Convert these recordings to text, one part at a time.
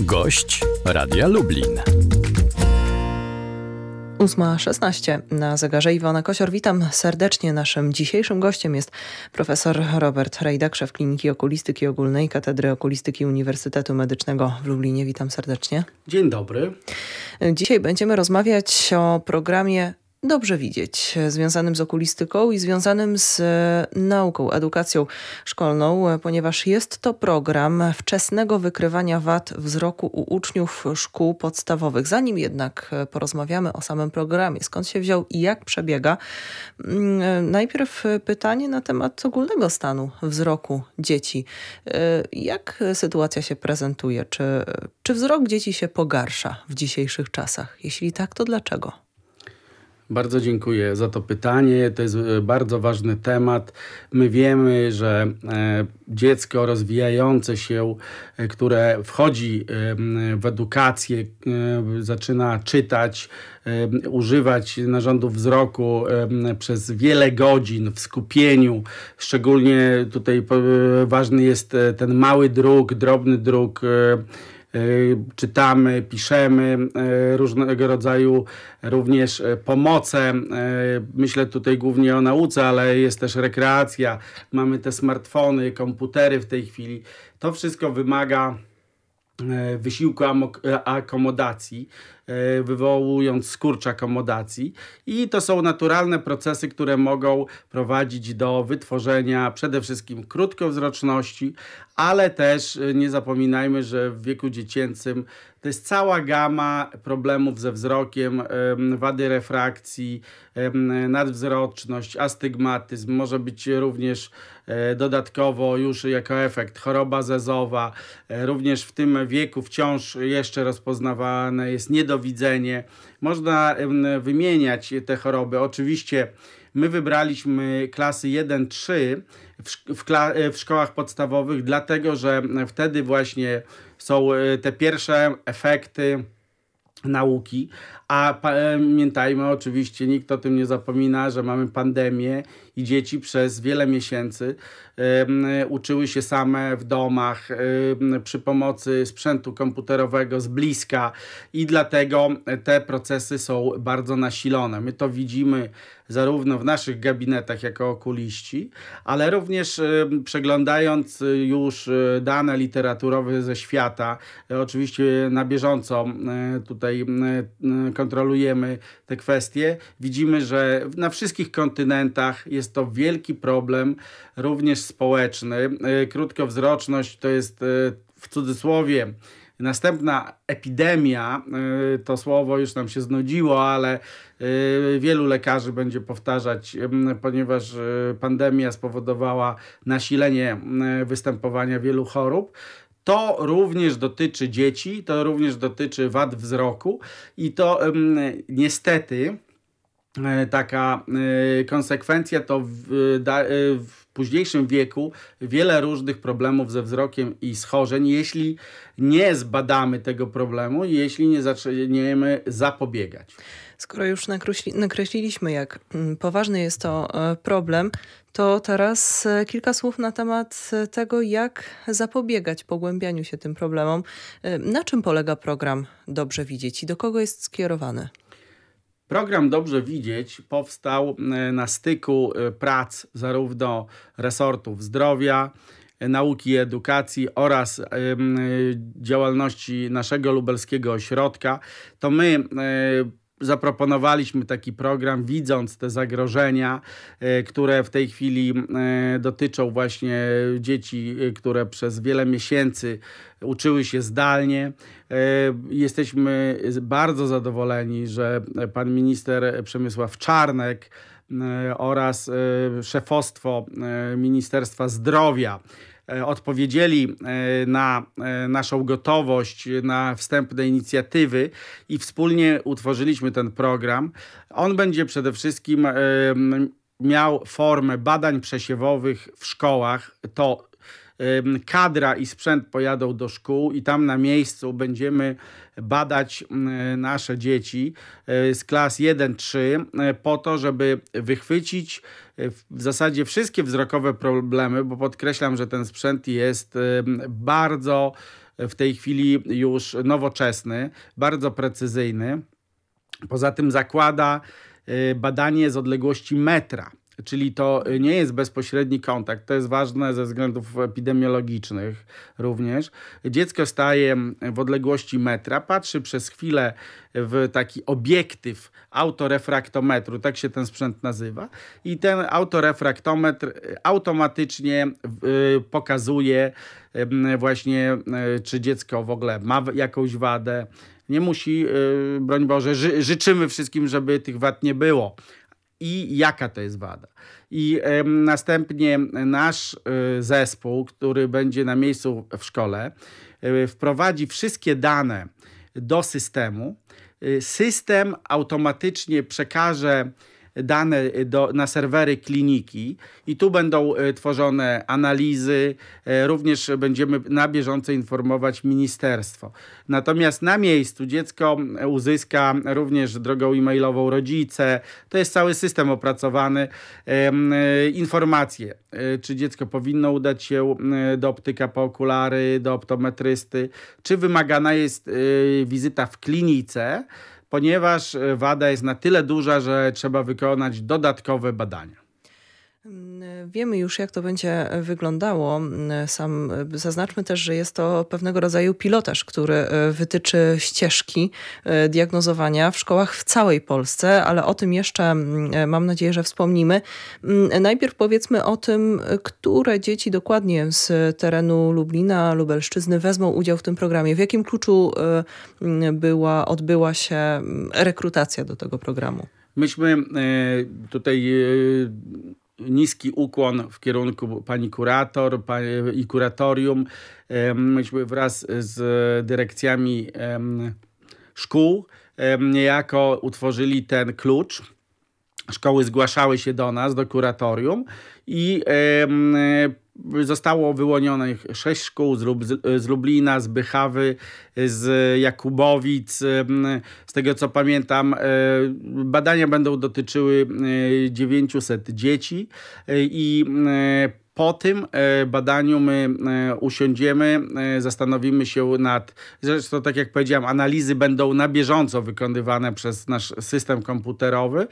Gość Radia Lublin. 8.16 na zegarze Iwona Kosior. Witam serdecznie. Naszym dzisiejszym gościem jest profesor Robert Rejdak, w Kliniki Okulistyki Ogólnej Katedry Okulistyki Uniwersytetu Medycznego w Lublinie. Witam serdecznie. Dzień dobry. Dzisiaj będziemy rozmawiać o programie dobrze widzieć, e, związanym z okulistyką i związanym z e, nauką, edukacją szkolną, e, ponieważ jest to program wczesnego wykrywania wad wzroku u uczniów szkół podstawowych. Zanim jednak porozmawiamy o samym programie, skąd się wziął i jak przebiega, mm, najpierw pytanie na temat ogólnego stanu wzroku dzieci. Jak sytuacja się prezentuje? Czy, czy wzrok dzieci się pogarsza w dzisiejszych czasach? Jeśli tak, to dlaczego? Bardzo dziękuję za to pytanie. To jest e, bardzo ważny temat. My wiemy, że e, dziecko rozwijające się, e, które wchodzi w edukację, zaczyna czytać, używać narządów wzroku przez wiele godzin w skupieniu. Szczególnie tutaj ważny jest ten mały druk, drobny druk. E, czytamy, piszemy e, różnego rodzaju również e, pomoce. Myślę tutaj głównie o nauce, ale jest też rekreacja. Mamy te smartfony, komputery w tej chwili. To wszystko wymaga E, wysiłku e, akomodacji, e, wywołując skurcz akomodacji i to są naturalne procesy, które mogą prowadzić do wytworzenia przede wszystkim krótkowzroczności, ale też nie zapominajmy, że w wieku dziecięcym to jest cała gama problemów ze wzrokiem, wady refrakcji, nadwzroczność, astygmatyzm, może być również e, dodatkowo już jako efekt choroba zezowa. E, również w tym wieku wciąż jeszcze rozpoznawane jest niedowidzenie. Można wymieniać te choroby. Oczywiście My wybraliśmy klasy 1-3 w, w, e, w szkołach podstawowych, dlatego że wtedy właśnie są e, te pierwsze efekty nauki, a pamiętajmy oczywiście, nikt o tym nie zapomina, że mamy pandemię i dzieci przez wiele miesięcy y, uczyły się same w domach y, przy pomocy sprzętu komputerowego z bliska i dlatego te procesy są bardzo nasilone. My to widzimy zarówno w naszych gabinetach jako okuliści, ale również y, przeglądając e, już e, dane literaturowe ze świata, e, oczywiście na bieżąco tutaj kontrolujemy te kwestie, widzimy, że na wszystkich kontynentach jest to wielki problem, również społeczny. E, krótkowzroczność to jest e, w cudzysłowie Następna epidemia, e, to słowo już nam się znudziło, ale wielu lekarzy będzie powtarzać, ponieważ pandemia spowodowała nasilenie występowania wielu chorób. To również dotyczy dzieci, to również dotyczy wad wzroku i to niestety e, taka e, konsekwencja to w, e, w, późniejszym wieku wiele różnych problemów ze wzrokiem i schorzeń, jeśli nie zbadamy tego problemu i jeśli nie zaczniemy zapobiegać. Skoro już nakreśli, nakreśliliśmy, jak mm, poważny jest to e, problem, to teraz e, kilka słów na temat e, tego, jak zapobiegać pogłębianiu się tym problemom. Na czym polega program Dobrze Widzieć i do kogo jest skierowany? Program Dobrze Widzieć powstał na styku prac zarówno resortów zdrowia, nauki i edukacji oraz działalności naszego lubelskiego ośrodka. To my zaproponowaliśmy taki program, widząc te zagrożenia, e, które w tej chwili e, dotyczą właśnie dzieci, e, które przez wiele miesięcy uczyły się zdalnie. Jesteśmy bardzo zadowoleni, że pan minister Przemysław Czarnek oraz szefostwo Ministerstwa Zdrowia E, odpowiedzieli e, na e, naszą gotowość, na wstępne inicjatywy i wspólnie utworzyliśmy ten program. On będzie przede wszystkim miał formę badań przesiewowych w szkołach. To kadra i sprzęt pojadą do szkół i tam na miejscu będziemy badać y, nasze dzieci y, z klas 1-3 y, po to, żeby wychwycić w zasadzie wszystkie wzrokowe problemy, bo podkreślam, że ten sprzęt jest bardzo w tej chwili już nowoczesny, bardzo precyzyjny. Poza tym zakłada badanie z odległości metra. Czyli to y, nie jest bezpośredni kontakt, to jest ważne ze względów epidemiologicznych również. Dziecko staje w odległości metra, patrzy przez chwilę w taki obiektyw autorefraktometru, tak się ten sprzęt nazywa, i ten autorefraktometr y, automatycznie y, pokazuje właśnie, czy dziecko w ogóle ma jakąś wadę. Nie musi, broń Boże, ży życzymy wszystkim, żeby tych wad nie było, i jaka to jest wada. I następnie nasz y, zespół, który będzie na miejscu w szkole, y, wprowadzi wszystkie dane do systemu. Y, system automatycznie przekaże dane y, do, na serwery kliniki i tu będą y, tworzone analizy, y, również będziemy na bieżąco informować ministerstwo. Natomiast na miejscu dziecko uzyska również drogą e-mailową rodzice, to jest cały system opracowany, informacje, czy dziecko powinno udać się do optyka po okulary, do optometrysty, czy wymagana jest wizyta w klinice, ponieważ e, wada jest na tyle duża, że trzeba wykonać dodatkowe badania. Mm, wiemy już, jak to będzie e, wyglądało. Mm, sam e, zaznaczmy też, że jest to pewnego rodzaju pilotaż, który e, wytyczy ścieżki diagnozowania w szkołach w całej Polsce, ale o tym jeszcze mm, mam nadzieję, że wspomnimy. Najpierw powiedzmy o tym, które dzieci dokładnie z terenu Lublina, Lubelszczyzny wezmą udział w tym programie. W jakim kluczu była, odbyła się rekrutacja do tego programu? Myśmy tutaj niski ukłon w kierunku pani kurator pani, i kuratorium. Myśmy wraz z dyrekcjami szkół niejako utworzyli ten klucz. Szkoły zgłaszały się do nas, do kuratorium i zostało wyłonionych sześć szkół z, Lub, z Lublina, z Bychawy, z Jakubowic. Z tego co pamiętam, e, badania będą dotyczyły 900 e, dzieci e, i po tym badaniu my usiądziemy, zastanowimy się nad, zresztą tak jak powiedziałem, analizy będą na bieżąco wykonywane przez nasz system komputerowy.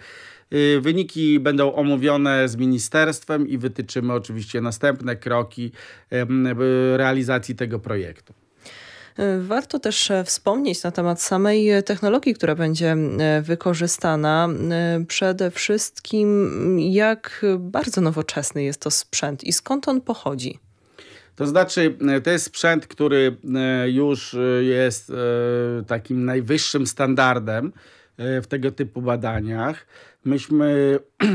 Y, wyniki będą omówione z ministerstwem i wytyczymy oczywiście następne kroki realizacji tego projektu. Y, warto też e, wspomnieć na temat samej e, technologii, która będzie e, wykorzystana. Y, przede wszystkim, jak bardzo nowoczesny jest to sprzęt i skąd on pochodzi. To znaczy, to jest sprzęt, który już jest takim najwyższym standardem w tego typu badaniach myśmy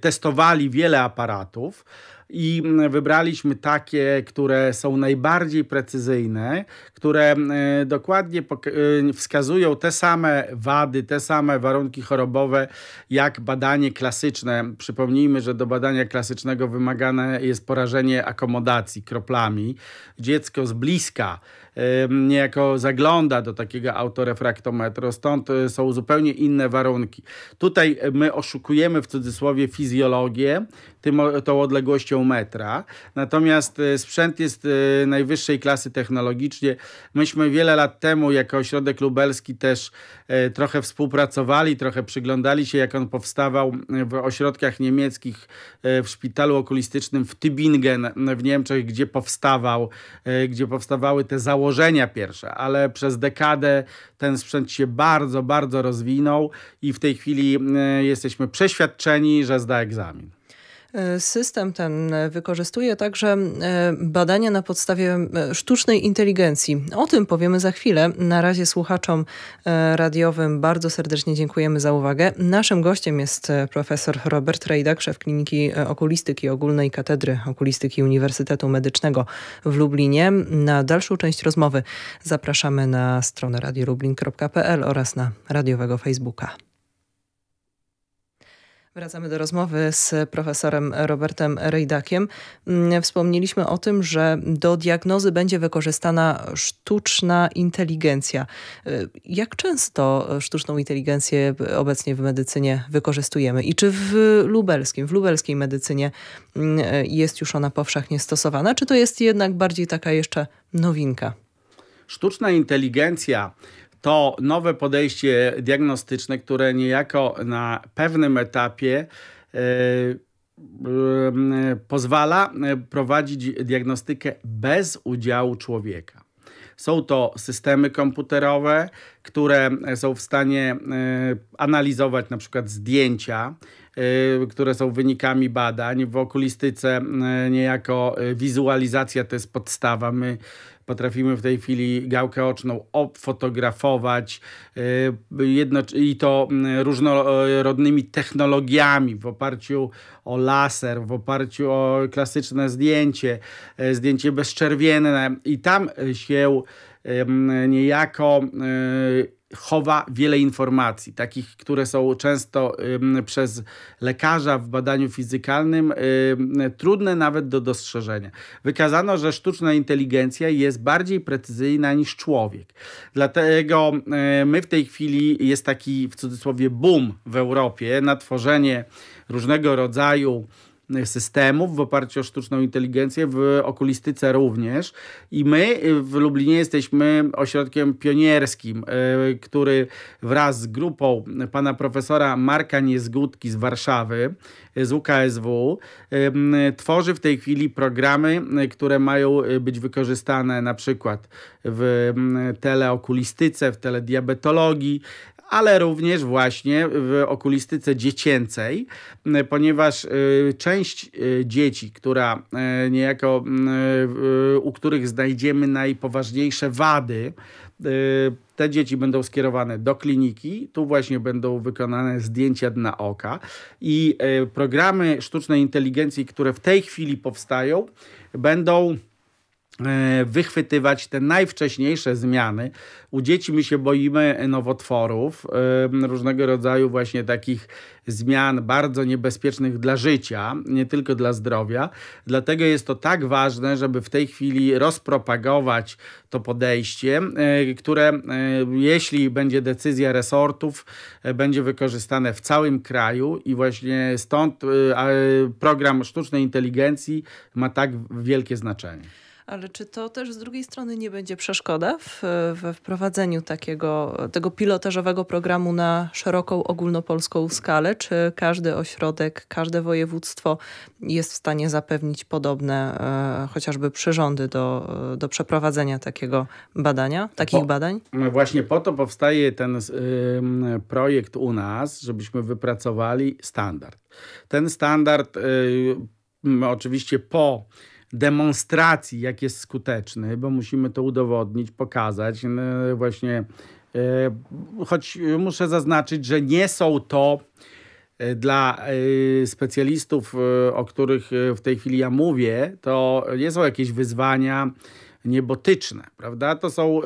testowali wiele aparatów i mm, wybraliśmy takie, które są najbardziej precyzyjne, które e, dokładnie e, wskazują te same wady, te same warunki chorobowe jak badanie klasyczne. Przypomnijmy, że do badania klasycznego wymagane jest porażenie akomodacji kroplami. Dziecko z bliska e, niejako zagląda do takiego autorefraktometru, stąd są zupełnie inne warunki. Tutaj my oszukujemy w cudzysłowie fizjologię tym, tą odległością metra. Natomiast e, sprzęt jest e, najwyższej klasy technologicznie. Myśmy wiele lat temu jako ośrodek lubelski też e, trochę współpracowali, trochę przyglądali się jak on powstawał w ośrodkach niemieckich w szpitalu okulistycznym w Tübingen w Niemczech, gdzie powstawał, gdzie powstawały te założenia pierwsze, ale przez dekadę ten sprzęt się bardzo, bardzo rozwinął i w tej chwili jest jesteśmy przeświadczeni, że zda egzamin. E, system ten e, wykorzystuje także e, badania na podstawie sztucznej inteligencji. O tym powiemy za chwilę. Na razie słuchaczom radiowym bardzo serdecznie dziękujemy za uwagę. Naszym gościem jest profesor Robert Rejdak, szef Kliniki Okulistyki Ogólnej Katedry Okulistyki Uniwersytetu Medycznego w Lublinie. Na dalszą część rozmowy zapraszamy na stronę radiolublin.pl oraz na radiowego Facebooka. Wracamy do rozmowy z profesorem Robertem Rejdakiem. Mm, wspomnieliśmy o tym, że do diagnozy będzie wykorzystana sztuczna inteligencja. Y, jak często sztuczną inteligencję obecnie w medycynie wykorzystujemy i czy w lubelskim, w lubelskiej medycynie mm, jest już ona powszechnie stosowana, czy to jest jednak bardziej taka jeszcze nowinka? Sztuczna inteligencja to nowe podejście diagnostyczne, które niejako na pewnym etapie e, e, pozwala e, prowadzić diagnostykę bez udziału człowieka. Są to systemy komputerowe, które są w stanie analizować na przykład zdjęcia, które są wynikami badań. W okulistyce niejako wizualizacja to jest podstawa. My Potrafimy w tej chwili gałkę oczną obfotografować e, i to mm, różnorodnymi technologiami w oparciu o laser, w oparciu o klasyczne zdjęcie, e, zdjęcie bezczerwienne i tam się niejako e, chowa wiele informacji, takich, które są często y, przez lekarza w badaniu fizykalnym y, trudne nawet do dostrzeżenia. Wykazano, że sztuczna inteligencja jest bardziej precyzyjna niż człowiek. Dlatego y, my w tej chwili jest taki w cudzysłowie boom w Europie na tworzenie różnego rodzaju systemów, w oparciu o sztuczną inteligencję, w okulistyce również. I my y, w Lublinie jesteśmy ośrodkiem pionierskim, y, który wraz z grupą pana profesora Marka Niezgódki z Warszawy, y, z UKSW, tworzy w tej chwili programy, które mają być wykorzystane na przykład w teleokulistyce, w telediabetologii, ale również właśnie w okulistyce dziecięcej, ponieważ y, część y, dzieci, która y, niejako, u których znajdziemy najpoważniejsze wady, te dzieci będą skierowane do kliniki, tu właśnie będą wykonane zdjęcia dna oka i programy sztucznej inteligencji, które w tej chwili powstają, będą E, wychwytywać te najwcześniejsze zmiany. U dzieci my się boimy nowotworów, e, różnego rodzaju właśnie takich zmian bardzo niebezpiecznych dla życia, nie tylko dla zdrowia. Dlatego jest to tak ważne, żeby w tej chwili rozpropagować to podejście, e, które jeśli będzie decyzja resortów, będzie wykorzystane w całym kraju i właśnie stąd program sztucznej inteligencji ma tak wielkie znaczenie. Ale czy to też z drugiej strony nie będzie przeszkoda w, we wprowadzeniu takiego, tego pilotażowego programu na szeroką ogólnopolską skalę? Czy każdy ośrodek, każde województwo jest w stanie zapewnić podobne e, chociażby przyrządy do, do przeprowadzenia takiego badania, takich po, badań? No właśnie po to powstaje ten y, projekt u nas, żebyśmy wypracowali standard. Ten standard y, oczywiście po demonstracji, jak jest skuteczny, bo musimy to udowodnić, pokazać. No właśnie, e, choć muszę zaznaczyć, że nie są to e, dla e, specjalistów, o których w tej chwili ja mówię, to nie są jakieś wyzwania niebotyczne, prawda? To są, y,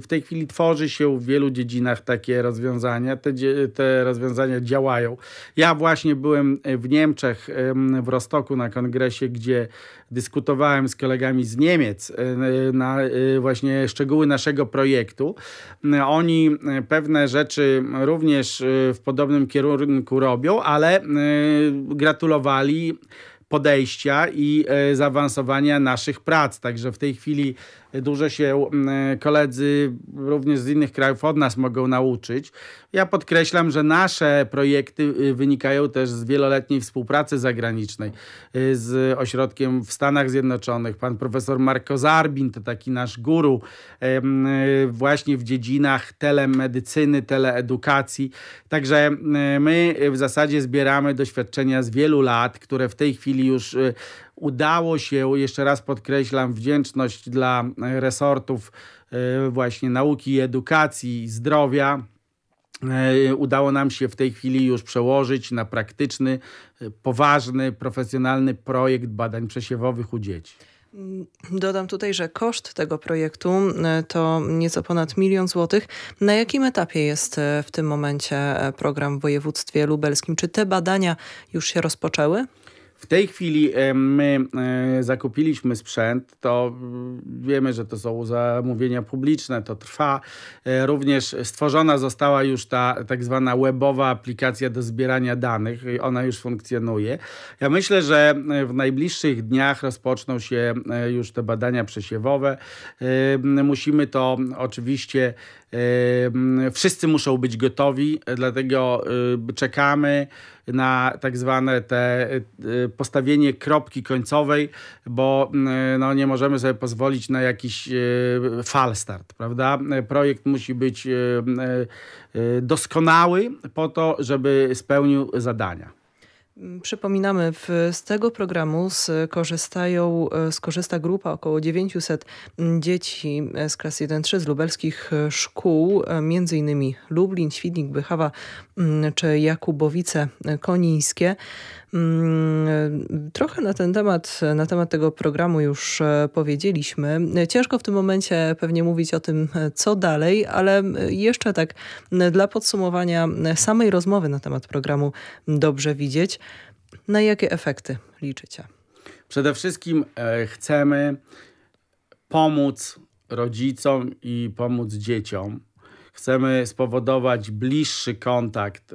w tej chwili tworzy się w wielu dziedzinach takie rozwiązania, te, te rozwiązania działają. Ja właśnie byłem w Niemczech, w Rostoku na kongresie, gdzie dyskutowałem z kolegami z Niemiec y, na y, właśnie szczegóły naszego projektu. Oni pewne rzeczy również w podobnym kierunku robią, ale gratulowali podejścia i e, zaawansowania naszych prac. Także w tej chwili dużo się mm, koledzy również z innych krajów od nas mogą nauczyć. Ja podkreślam, że nasze projekty y, wynikają też z wieloletniej współpracy zagranicznej y, z ośrodkiem w Stanach Zjednoczonych. Pan profesor Marco Zarbin to taki nasz guru y, właśnie w dziedzinach telemedycyny, teleedukacji. Także my w zasadzie zbieramy doświadczenia z wielu lat, które w tej chwili już udało się, jeszcze raz podkreślam, wdzięczność dla e, resortów e, właśnie nauki, edukacji, zdrowia. E, udało nam się w tej chwili już przełożyć na praktyczny, poważny, profesjonalny projekt badań przesiewowych u dzieci. Mm, dodam tutaj, że koszt tego projektu to nieco ponad milion złotych. Na jakim etapie jest w tym momencie program w województwie lubelskim? Czy te badania już się rozpoczęły? W tej chwili e, my e, zakupiliśmy sprzęt, to wiemy, że to są zamówienia publiczne, to trwa. E, również stworzona została już ta tak zwana webowa aplikacja do zbierania danych, ona już funkcjonuje. Ja myślę, że w najbliższych dniach rozpoczną się już te badania przesiewowe. Musimy to oczywiście Wszyscy muszą być gotowi, dlatego y, czekamy na tak zwane te y, postawienie kropki końcowej, bo y, no, nie możemy sobie pozwolić na jakiś fal start, prawda? Projekt musi być doskonały po to, żeby spełnił zadania. Mm, przypominamy, z tego programu e, skorzysta grupa około 900 mm, dzieci e, z klas 1-3 z lubelskich e, szkół, m.in. Lublin, Świdnik, Bychawa mm, czy Jakubowice Konińskie. Mm, trochę na ten temat, na temat tego programu już e, powiedzieliśmy. Ciężko w tym momencie pewnie mówić o tym, e, co dalej, ale e, jeszcze tak dla podsumowania samej rozmowy na temat programu Dobrze Widzieć, na jakie efekty liczycie? Przede wszystkim chcemy pomóc rodzicom i pomóc dzieciom. Chcemy spowodować bliższy kontakt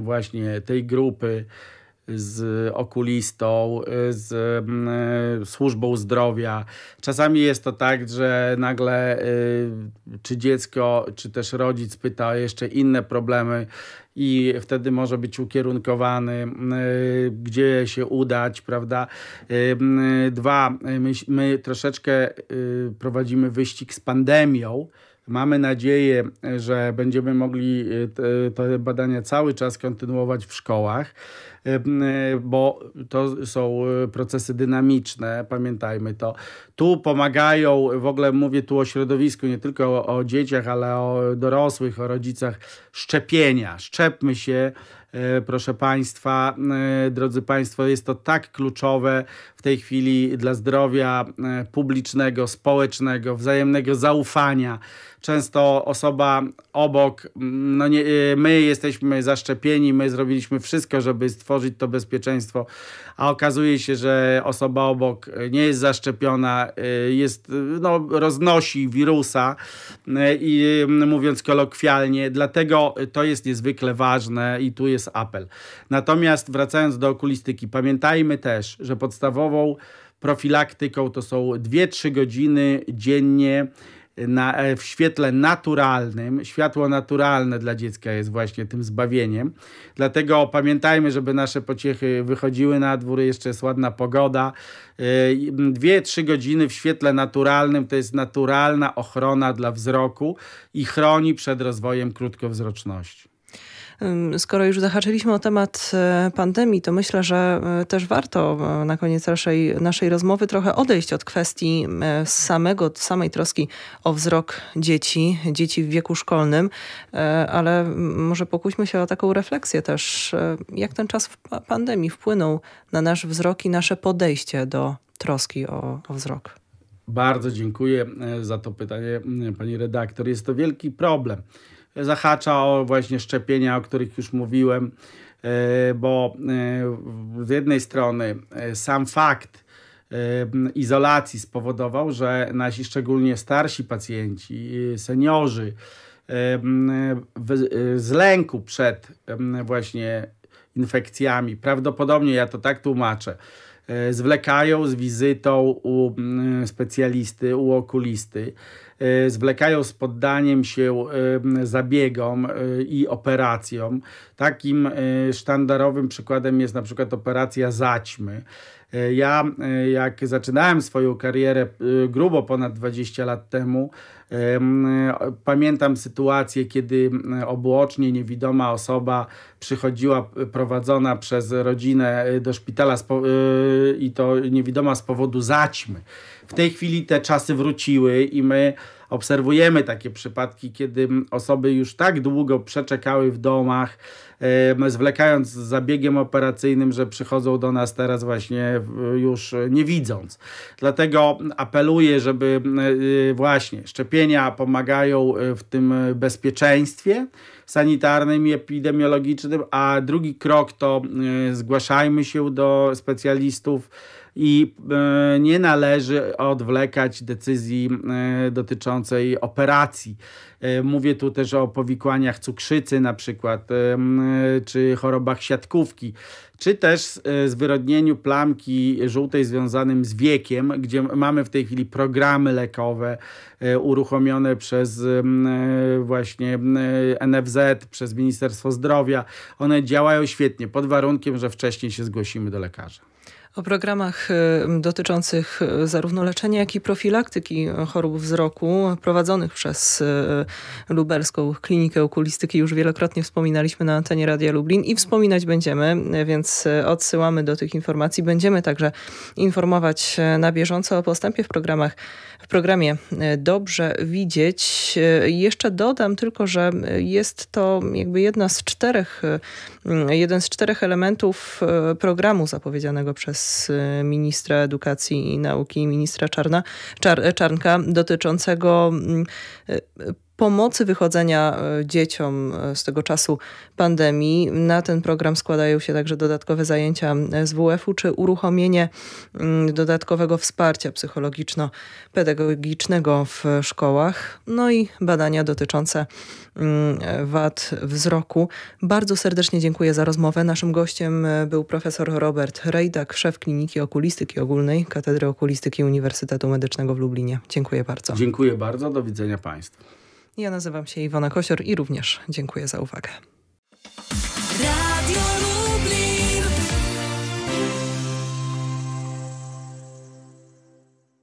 właśnie tej grupy z okulistą, y, z mm, y, służbą zdrowia. Czasami jest to tak, że nagle y, czy dziecko, czy też rodzic pyta o jeszcze inne problemy i wtedy może być ukierunkowany, gdzie się udać, prawda? Mm, dwa, my, my troszeczkę prowadzimy wyścig z pandemią, Mamy nadzieję, że będziemy mogli te badania cały czas kontynuować w szkołach. E, bo to są e, procesy dynamiczne, pamiętajmy to. Tu pomagają, w ogóle mówię tu o środowisku, nie tylko o, o dzieciach, ale o dorosłych, o rodzicach, szczepienia. Szczepmy się, e, proszę Państwa, drodzy Państwo, jest to tak kluczowe w tej chwili dla zdrowia publicznego, społecznego, wzajemnego zaufania. Często osoba obok, no nie, my jesteśmy zaszczepieni, my zrobiliśmy wszystko, żeby stworzyć stworzyć to bezpieczeństwo, a okazuje się, że osoba obok e, nie jest zaszczepiona, e, jest, e, no, roznosi wirusa i mówiąc kolokwialnie, dlatego to jest niezwykle ważne i tu jest apel. Natomiast wracając do okulistyki, pamiętajmy też, że podstawową profilaktyką to są 2-3 godziny dziennie na, e, w świetle naturalnym. Światło naturalne dla dziecka jest właśnie tym zbawieniem. Dlatego pamiętajmy, żeby nasze pociechy wychodziły na dwór, jeszcze jest ładna pogoda. E, dwie, trzy godziny w świetle naturalnym to jest naturalna ochrona dla wzroku i chroni przed rozwojem krótkowzroczności. Skoro już zahaczyliśmy o temat e, pandemii, to myślę, że e, też warto e, na koniec naszej, naszej rozmowy trochę odejść od kwestii samego, samej troski o wzrok dzieci, dzieci w wieku szkolnym, ale może pokuśmy się o taką refleksję też, jak ten czas pandemii wpłynął na nasz wzrok i nasze podejście do troski o, o wzrok. Bardzo dziękuję za to pytanie, pani redaktor. Jest to wielki problem zahacza o właśnie szczepienia, o których już mówiłem, e, bo e, z jednej strony e, sam fakt izolacji spowodował, że nasi szczególnie starsi pacjenci, seniorzy, z lęku przed właśnie infekcjami, prawdopodobnie ja to tak tłumaczę, zwlekają z wizytą u specjalisty, u okulisty. Y, zwlekają z poddaniem się y, zabiegom y, i operacjom. Takim sztandarowym przykładem jest na przykład operacja zaćmy. Ja, jak zaczynałem swoją karierę grubo ponad 20 lat temu, pamiętam sytuację, kiedy obłocznie niewidoma osoba przychodziła prowadzona przez rodzinę do szpitala i to niewidoma z powodu zaćmy. W tej chwili te czasy wróciły i my obserwujemy takie przypadki, kiedy osoby już tak długo przeczekały w domach, zwlekając z zabiegiem operacyjnym, że przychodzą do nas teraz właśnie e, już nie widząc. Dlatego apeluję, żeby e, e, właśnie szczepienia pomagają w tym bezpieczeństwie sanitarnym i epidemiologicznym, a drugi krok to zgłaszajmy się do specjalistów, i e, nie należy odwlekać decyzji e, dotyczącej operacji. E, mówię tu też o powikłaniach cukrzycy na przykład, czy chorobach siatkówki, czy też zwyrodnieniu plamki żółtej związanym z wiekiem, gdzie mamy w tej chwili programy lekowe uruchomione przez właśnie NFZ, przez Ministerstwo Zdrowia. One działają świetnie, pod warunkiem, że wcześniej się zgłosimy do lekarza. O programach y, dotyczących y, zarówno leczenia, jak i profilaktyki chorób wzroku prowadzonych przez y, Lubelską Klinikę Okulistyki już wielokrotnie wspominaliśmy na antenie Radia Lublin i wspominać będziemy, więc odsyłamy do tych informacji. Będziemy także informować na bieżąco o postępie w programach w programie e, Dobrze Widzieć. E, jeszcze dodam tylko, że jest to jakby jedna z czterech, e, jeden z czterech elementów programu zapowiedzianego przez ministra edukacji i nauki, ministra Czarna, Czar, Czarnka dotyczącego pomocy wychodzenia e, dzieciom e, z tego czasu pandemii. Na ten program składają się także dodatkowe zajęcia e, z WF-u czy uruchomienie mm, dodatkowego wsparcia psychologiczno-pedagogicznego w szkołach, no i badania dotyczące mm, wad wzroku. Bardzo serdecznie dziękuję za rozmowę. Naszym gościem był profesor Robert Rejdak, szef Kliniki Okulistyki Ogólnej Katedry Okulistyki Uniwersytetu Medycznego w Lublinie. Dziękuję bardzo. Dziękuję bardzo. Do widzenia Państwu. Ja nazywam się Iwona Kosior i również dziękuję za uwagę. Radio